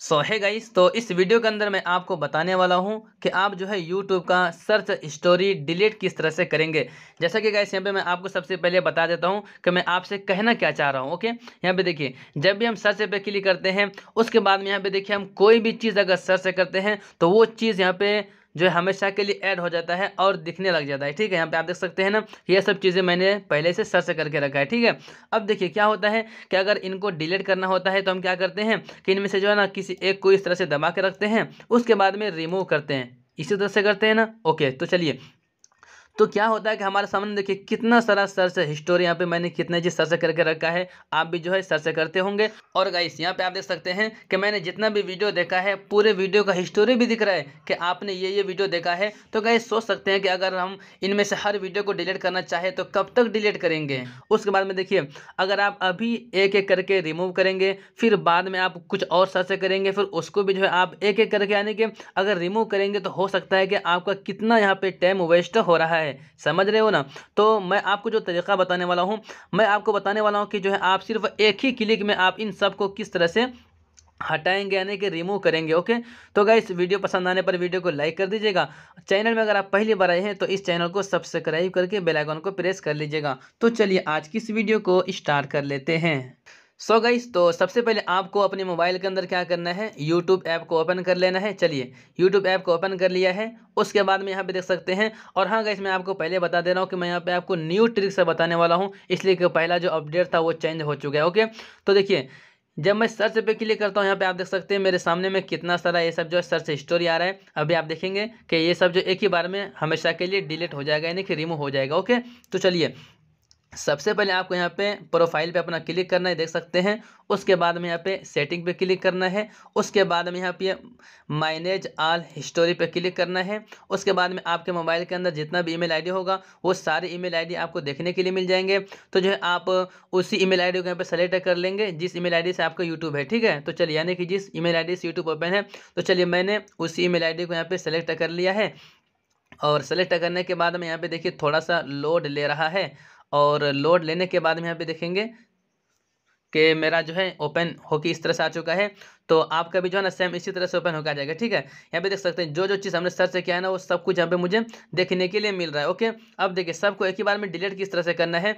सो है गाइस तो इस वीडियो के अंदर मैं आपको बताने वाला हूं कि आप जो है यूट्यूब का सर्च स्टोरी डिलीट किस तरह से करेंगे जैसा कि गाइस यहाँ पे मैं आपको सबसे पहले बता देता हूं कि मैं आपसे कहना क्या चाह रहा हूं ओके यहाँ पे देखिए जब भी हम सर्च पे क्लिक करते हैं उसके बाद में यहाँ पे देखिए हम कोई भी चीज़ अगर सर्च करते हैं तो वो चीज़ यहाँ पर जो है हमेशा के लिए ऐड हो जाता है और दिखने लग जाता है ठीक है यहाँ पे आप देख सकते हैं ना ये सब चीज़ें मैंने पहले से सर्च करके रखा है ठीक है अब देखिए क्या होता है कि अगर इनको डिलीट करना होता है तो हम क्या करते हैं कि इनमें से जो है ना किसी एक को इस तरह से दबा के रखते हैं उसके बाद में रिमूव करते हैं इसी तरह से करते हैं ना ओके तो चलिए तो क्या होता है कि हमारे सामने देखिए कितना सारा सर्च हिस्टोरी यहाँ पे मैंने कितने सर सर्च करके रखा है आप भी जो है सर्च करते होंगे और गाइस यहाँ पे आप देख सकते हैं कि मैंने जितना भी वीडियो देखा है पूरे वीडियो का हिस्टोरी भी दिख रहा है कि आपने ये ये वीडियो देखा है तो गाइस सोच सकते हैं कि अगर हम इनमें से हर वीडियो को डिलीट करना चाहे तो कब तक डिलीट करेंगे उसके बाद में देखिए अगर आप अभी एक एक करके रिमूव करेंगे फिर बाद में आप कुछ और सर्च करेंगे फिर उसको भी जो है आप एक एक करके यानी कि अगर रिमूव करेंगे तो हो सकता है कि आपका कितना यहाँ पे टाइम वेस्ट हो रहा है है समझ रहे हो ना तो मैं आपको जो तरीका बताने वाला हूँ मैं आपको बताने वाला हूँ कि जो है आप सिर्फ एक ही क्लिक में आप इन सब को किस तरह से हटाएंगे यानी कि रिमूव करेंगे ओके तो गाइस वीडियो पसंद आने पर वीडियो को लाइक कर दीजिएगा चैनल में अगर आप पहली बार आए हैं तो इस चैनल को सब्सक्राइब करके बेल आइकन को प्रेस कर लीजिएगा तो चलिए आज की इस वीडियो को स्टार्ट कर लेते हैं सो so गईस तो सबसे पहले आपको अपने मोबाइल के अंदर क्या करना है यूट्यूब ऐप को ओपन कर लेना है चलिए यूट्यूब ऐप को ओपन कर लिया है उसके बाद में यहाँ पे देख सकते हैं और हाँ गईस मैं आपको पहले बता दे रहा हूँ कि मैं यहाँ पे आपको न्यू ट्रिक से बताने वाला हूँ इसलिए कि पहला जो अपडेट था वो चेंज हो चुका है ओके तो देखिए जब मैं सर्च पे क्लिक करता हूँ यहाँ पे आप देख सकते हैं मेरे सामने में कितना सारा ये सब जो है सर्च स्टोरी आ रहा है अभी आप देखेंगे कि ये सब जो एक ही बार में हमेशा के लिए डिलीट हो जाएगा यानी कि रिमूव हो जाएगा ओके तो चलिए सबसे पहले आपको यहाँ पे प्रोफाइल पे अपना क्लिक करना है देख सकते हैं उसके बाद में यहाँ पे सेटिंग पे क्लिक करना है उसके बाद में यहाँ पे माइनेज आल हिस्टोरी पे क्लिक करना है उसके बाद में आपके मोबाइल के अंदर जितना भी ईमेल आईडी होगा वो सारे ईमेल आईडी आपको देखने के लिए मिल जाएंगे तो जो है आप उसी ई मेल को यहाँ पर सेलेक्ट कर लेंगे जिस ई मेल से आपका यूट्यूब है ठीक है तो चलिए यानी कि जिस ई मेल से यूट्यूब ओपन है तो चलिए मैंने उसी ई मेल को यहाँ पर सेलेक्ट कर लिया है और सेलेक्ट करने के बाद में यहाँ पे देखिए थोड़ा सा लोड ले रहा है और लोड लेने के बाद में यहाँ पे देखेंगे कि मेरा जो है ओपन होके इस तरह से आ चुका है तो आपका भी जो है ना सेम इसी तरह से ओपन होकर आ जाएगा ठीक है यहाँ पे देख सकते हैं जो जो चीज़ हमने सर्च किया है ना वो सब कुछ यहाँ पे मुझे देखने के लिए मिल रहा है ओके अब देखिए सबको एक ही बार में डिलीट किस तरह से करना है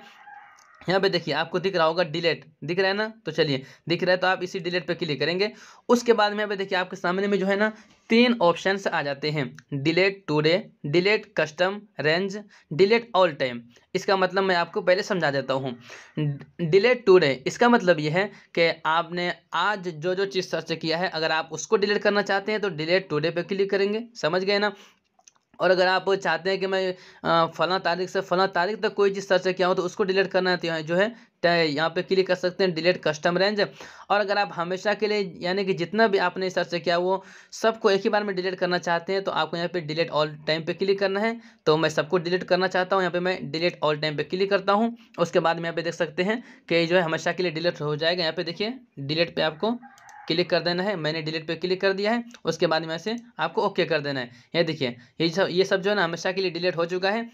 यहाँ पे देखिए आपको दिख रहा होगा डिलीट दिख रहा है ना तो चलिए दिख रहा है तो आप इसी डिलीट पे क्लिक करेंगे उसके बाद में यहाँ पे देखिए आपके सामने में जो है ना तीन ऑप्शंस आ जाते हैं delete today delete custom range delete all time इसका मतलब मैं आपको पहले समझा देता हूँ डिलेट टूडे इसका मतलब यह है कि आपने आज जो जो चीज़ सर्च किया है अगर आप उसको डिलीट करना चाहते हैं तो डिलेट टूडे पे क्लिक करेंगे समझ गए ना और अगर आप चाहते हैं कि मैं फ़लाँ तारीख से फ़लाँ तारीख तक कोई चीज़ सर्च किया हो तो उसको डिलीट करना तो है तो यहाँ जो है यहाँ पे क्लिक कर सकते हैं डिलीट कस्टम रेंज और अगर आप हमेशा के लिए यानी कि जितना भी आपने सर्च किया वो सबको एक ही बार में डिलीट करना चाहते हैं तो आपको यहाँ पे डिलीट ऑल टाइम पे क्लिक करना है तो मैं सबको डिलीट करना चाहता हूँ यहाँ पे मैं डिलीट ऑल टाइम पे क्लिक करता हूँ उसके बाद में यहाँ पे देख सकते हैं कि जो है हमेशा के लिए डिलीट हो जाएगा यहाँ पर देखिए डिलीट पर आपको क्लिक कर देना है मैंने डिलीट पे क्लिक कर दिया है उसके बाद में से आपको ओके कर देना है ये देखिए ये सब ये सब जो है ना हमेशा के लिए डिलीट हो चुका है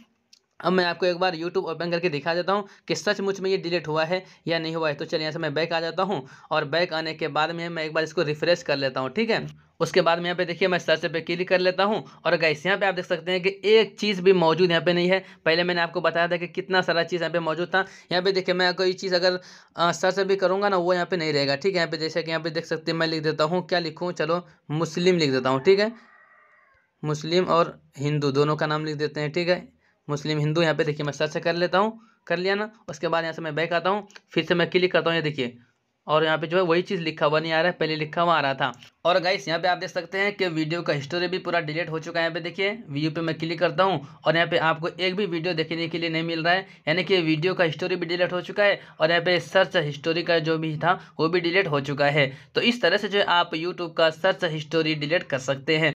अब मैं आपको एक बार यूट्यूब ओपन करके दिखा देता हूँ कि सचमुच में ये डिलीट हुआ है या नहीं हुआ है तो चलिए यहाँ से मैं बैक आ जाता हूँ और बैक आने के बाद में मैं एक बार इसको रिफ्रेश कर लेता हूँ ठीक है उसके बाद में यहाँ पे देखिए मैं सर्च पे क्लिक कर लेता हूँ और गैस यहाँ पे आप देख सकते हैं कि एक चीज़ भी मौजूद यहाँ पे नहीं है पहले मैंने आपको बताया था कि कितना सारा चीज़ यहाँ पे मौजूद था यहाँ पे देखिए मैं कोई चीज़ अगर सर्च भी करूँगा ना वो यहाँ पे नहीं रहेगा ठीक है यहाँ पे जैसे कि यहाँ पे देख सकते हैं मैं लिख देता हूँ क्या लिखूँ चलो मुस्लिम लिख देता हूँ ठीक है मुस्लिम और हिंदू दोनों का नाम लिख देते हैं ठीक है मुस्लिम हिंदू यहाँ पे देखिए मैं सर्च कर लेता हूँ कर लिया ना उसके बाद यहाँ से मैं बैक आता हूँ फिर से मैं क्लिक करता हूँ ये देखिए और यहाँ पे जो है वही चीज़ लिखा हुआ नहीं आ रहा है पहले लिखा हुआ आ रहा था और गाइस यहाँ पे आप देख सकते हैं कि वीडियो का हिस्टोरी भी पूरा डिलीट हो चुका है यहाँ पे देखिए वीडियो पे मैं क्लिक करता हूँ और यहाँ पे आपको एक भी वीडियो देखने के लिए नहीं मिल रहा है यानी कि वीडियो का हिस्टोरी भी डिलीट हो चुका है और यहाँ पे सर्च हिस्टोरी का जो भी था वो भी डिलीट हो चुका है तो इस तरह से जो है आप यूट्यूब का सर्च हिस्टोरी डिलीट कर सकते हैं